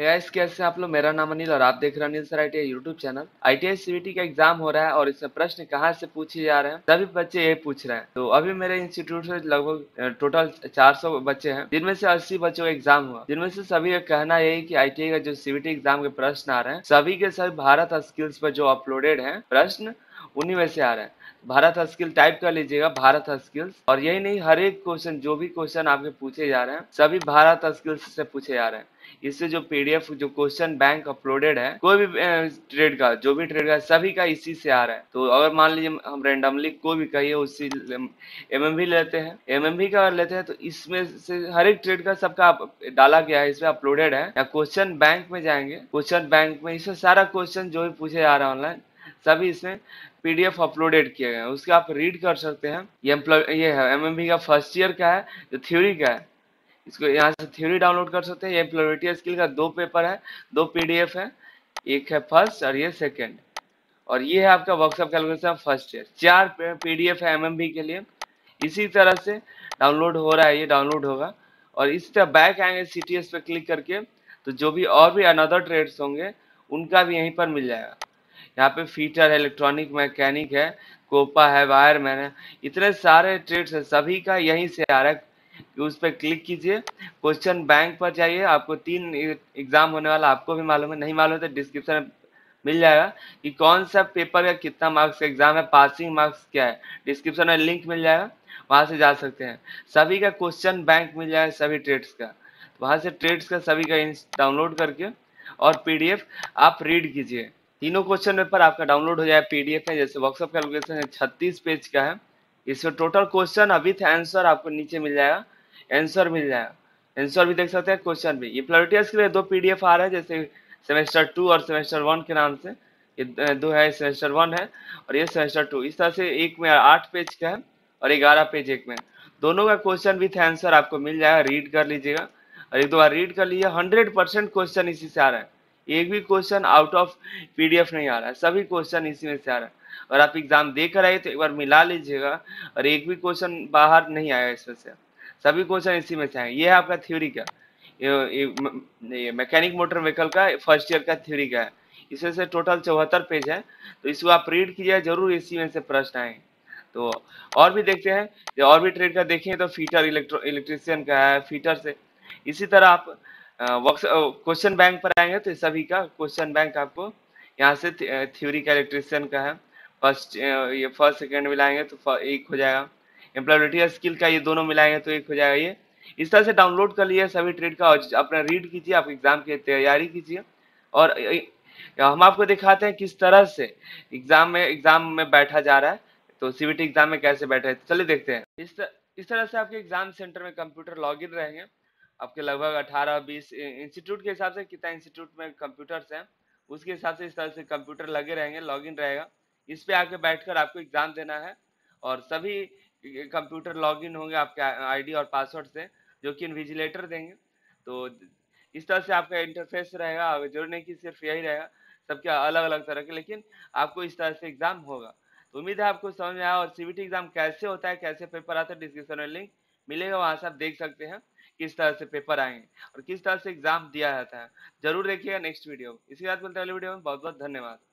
guys कैसे आप लोग मेरा नाम अनिल और आप देख रहे Anil sir I T YouTube channel I T T का एग्जाम हो रहा है और इसमें प्रश्न कहाँ से पूछे जा रहे हैं सभी बच्चे ये पूछ रहे हैं तो अभी मेरे इंस्टीट्यूट से लगभग टोटल 400 बच्चे हैं जिनमें से 80 बच्चों का एग्जाम हुआ जिनमें से सभी का कहना यही की आई का जो सीबीटी एग्जाम के प्रश्न आ रहे हैं सभी के सभी भारत स्किल्स पर जो अपलोडेड है प्रश्न उन्हीं में से आ रहा है भारत हस्किल टाइप कर लीजिएगा भारत स्किल्स और यही नहीं हर एक क्वेश्चन जो भी क्वेश्चन आपके पूछे जा रहे हैं सभी भारत स्किल्स से पूछे जा रहे हैं इससे जो पीडीएफ जो क्वेश्चन बैंक अपलोडेड है कोई भी ट्रेड का जो भी ट्रेड का सभी का इसी से आ रहा है तो अगर मान लीजिए हम रेंडमली कोई भी कहिए उसी एम एम एमएमवी लेते हैं एम एम एमएमवी का लेते हैं तो इसमें से हर एक ट्रेड का सबका डाला गया है इसमें अपलोडेड है या क्वेश्चन बैंक में जाएंगे क्वेश्चन बैंक में इसमें सारा क्वेश्चन जो भी पूछे जा रहा है ऑनलाइन सभी इसमें पीडीएफ अपलोडेड किए गए है उसके आप रीड कर सकते हैं ये ये है एम का फर्स्ट ईयर का है जो थ्योरी का है इसको यहाँ से थ्योरी डाउनलोड कर सकते हैं ये एम्प्लॉयबिलिटी स्किल का दो पेपर है दो पीडीएफ है एक है फर्स्ट और ये सेकेंड और ये है आपका वर्कशॉप कैलकुलेशन फर्स्ट ईयर चार पीडीएफ है एम के लिए इसी तरह से डाउनलोड हो रहा है ये डाउनलोड होगा और इसी तरह बैक आएंगे सी पे क्लिक करके तो जो भी और भी अनदर ट्रेड्स होंगे उनका भी यहीं पर मिल जाएगा यहाँ पे फीटर है इलेक्ट्रॉनिक मैकेनिक है कोपा है वायर मैन है इतने सारे ट्रेड्स है सभी का यहीं से आ रहा है उस पर क्लिक कीजिए क्वेश्चन बैंक पर जाइए आपको तीन एग्जाम होने वाला आपको भी मालूम है नहीं मालूम है तो डिस्क्रिप्शन में मिल जाएगा कि कौन सा पेपर का कितना मार्क्स का एग्जाम है पासिंग मार्क्स क्या है डिस्क्रिप्शन में लिंक मिल जाएगा वहाँ से जा सकते हैं सभी का क्वेश्चन बैंक मिल जाएगा सभी ट्रेड्स का वहाँ से ट्रेड्स का सभी का डाउनलोड करके और पीडीएफ आप रीड कीजिए तीनों क्वेश्चन पेपर आपका डाउनलोड हो जाए पीडीएफ है जैसे व्हाट्सअप का लोकेशन है छत्तीस पेज का है इसमें टोटल क्वेश्चन अभी आंसर तो आपको नीचे मिल जाएगा आंसर मिल जाएगा आंसर भी देख सकते हैं क्वेश्चन भी ये प्लॉरिटियर्स के लिए दो पी आ रहा है जैसे सेमेस्टर टू और सेमेस्टर वन के नाम से ये दो है सेमेस्टर वन है और ये सेमेस्टर टू इस तरह से एक में आठ पेज का है और ग्यारह पेज एक में दोनों का क्वेश्चन विथ आंसर आपको मिल जाएगा रीड कर लीजिएगा और एक दो बार रीड कर लीजिए हंड्रेड परसेंट क्वेश्चन इसी से आ रहा है एक भी क्वेश्चन आउट ऑफ पीडीएफ नहीं आ रहा है सभी क्वेश्चन इसी में से आ रहा है और आप एग्जाम दे कर आए तो एक बार मिला लीजिएगा और एक भी क्वेश्चन बाहर नहीं आया इसमें से सभी क्वेश्चन इसी में से आए ये है आपका थ्योरी का ये मैकेनिक मोटर व्हीकल का फर्स्ट ईयर का थ्योरी का है इसमें से टोटल चौहत्तर पेज है तो इसको आप रीड कीजिए जरूर इसी में से प्रश्न आए तो और भी देखते हैं जो और भी ट्रेड का देखें तो फीटर इलेक्ट्रो इलेक्ट्रिशियन का है फीटर से इसी तरह आप क्वेश्चन बैंक पर आएंगे तो सभी का क्वेश्चन बैंक आपको यहाँ से थ्योरी का इलेक्ट्रिशियन का है फर्स्ट ये फर्स्ट सेकेंड मिलाएंगे तो एक हो जाएगा एम्प्लॉयबिलिटी स्किल का ये दोनों मिलाएंगे तो एक हो जाएगा ये इस तरह से डाउनलोड कर लिए सभी ट्रेड का और अपना रीड कीजिए आप एग्ज़ाम की तैयारी कीजिए और हम आपको दिखाते हैं किस तरह से एग्ज़ाम में एग्ज़ाम में बैठा जा रहा है तो सीबीटी एग्ज़ाम में कैसे बैठे चलिए देखते हैं इस तरह, इस तरह से आपके एग्ज़ाम सेंटर में कंप्यूटर लॉगिन रहेंगे आपके लगभग अठारह बीस इंस्टीट्यूट के हिसाब से कितना इंस्टीट्यूट में कंप्यूटर्स हैं उसके हिसाब से इस तरह से कंप्यूटर लगे रहेंगे लॉगिन रहेगा इस पर आके बैठकर आपको एग्ज़ाम देना है और सभी कंप्यूटर लॉगिन होंगे आपके आईडी और पासवर्ड से जो कि इन्विजिलेटर देंगे तो इस तरह से आपका इंटरफेस रहेगा जरूर नहीं कि सिर्फ यही रहेगा सबके अलग अलग तरह के लेकिन आपको इस तरह से एग्ज़ाम होगा तो उम्मीद है आपको समझ में आया और सी एग्ज़ाम कैसे होता है कैसे पेपर आता है डिस्क्रिप्शन में लिंक मिलेगा वहां से आप देख सकते हैं किस तरह से पेपर आए और किस तरह से एग्जाम दिया जाता है जरूर देखिएगा नेक्स्ट वीडियो इसी बात मिलते अगले वीडियो में बहुत बहुत धन्यवाद